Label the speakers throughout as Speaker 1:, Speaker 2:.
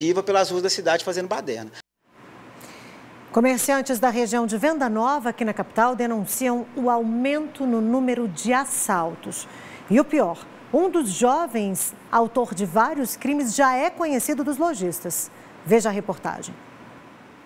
Speaker 1: ativa pelas ruas da cidade fazendo baderna.
Speaker 2: Comerciantes da região de Venda Nova, aqui na capital, denunciam o aumento no número de assaltos. E o pior, um dos jovens, autor de vários crimes, já é conhecido dos lojistas. Veja a reportagem.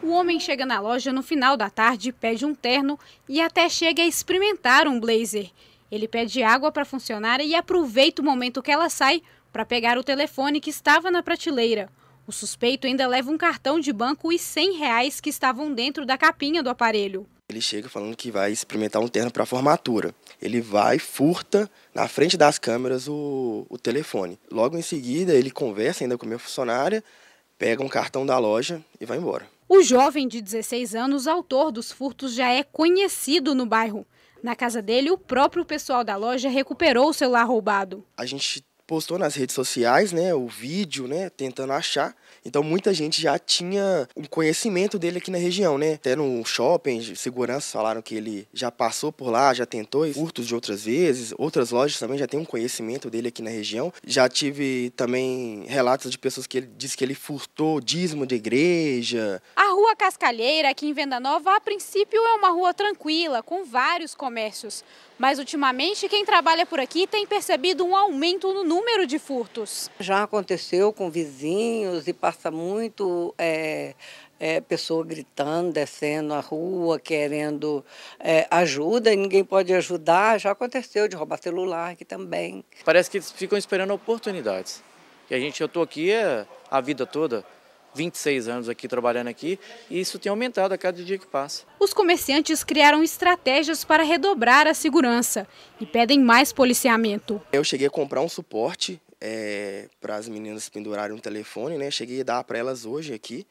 Speaker 3: O homem chega na loja no final da tarde, pede um terno e até chega a experimentar um blazer. Ele pede água para a funcionária e aproveita o momento que ela sai para pegar o telefone que estava na prateleira. O suspeito ainda leva um cartão de banco e 100 reais que estavam dentro da capinha do aparelho.
Speaker 1: Ele chega falando que vai experimentar um terno para formatura. Ele vai, furta na frente das câmeras o, o telefone. Logo em seguida, ele conversa ainda com a minha funcionária, pega um cartão da loja e vai embora.
Speaker 3: O jovem de 16 anos, autor dos furtos, já é conhecido no bairro. Na casa dele, o próprio pessoal da loja recuperou o celular
Speaker 1: roubado. A gente postou nas redes sociais, né, o vídeo, né, tentando achar. Então muita gente já tinha um conhecimento dele aqui na região, né? Até no shopping, segurança falaram que ele já passou por lá, já tentou furtos de outras vezes, outras lojas também já tem um conhecimento dele aqui na região. Já tive também relatos de pessoas que ele disse que ele furtou dízimo de igreja.
Speaker 3: A Rua Cascalheira, aqui em Venda Nova, a princípio é uma rua tranquila, com vários comércios. Mas ultimamente quem trabalha por aqui tem percebido um aumento no número número de furtos?
Speaker 2: Já aconteceu com vizinhos e passa muito é, é, pessoa gritando, descendo a rua, querendo é, ajuda e ninguém pode ajudar. Já aconteceu de roubar celular aqui também. Parece que eles ficam esperando oportunidades. E a gente, eu estou aqui é, a vida toda. 26 anos aqui trabalhando aqui e isso tem aumentado a cada dia que passa.
Speaker 3: Os comerciantes criaram estratégias para redobrar a segurança e pedem mais policiamento.
Speaker 1: Eu cheguei a comprar um suporte é, para as meninas pendurarem um telefone, né? Cheguei a dar para elas hoje aqui.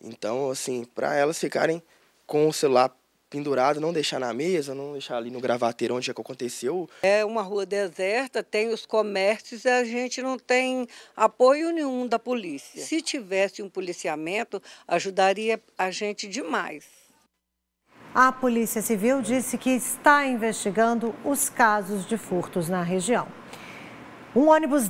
Speaker 1: Então, assim, para elas ficarem com o celular pendurado, não deixar na mesa, não deixar ali no gravateiro onde é que aconteceu.
Speaker 2: É uma rua deserta, tem os comércios e a gente não tem apoio nenhum da polícia. Se tivesse um policiamento, ajudaria a gente demais. A Polícia Civil disse que está investigando os casos de furtos na região. Um ônibus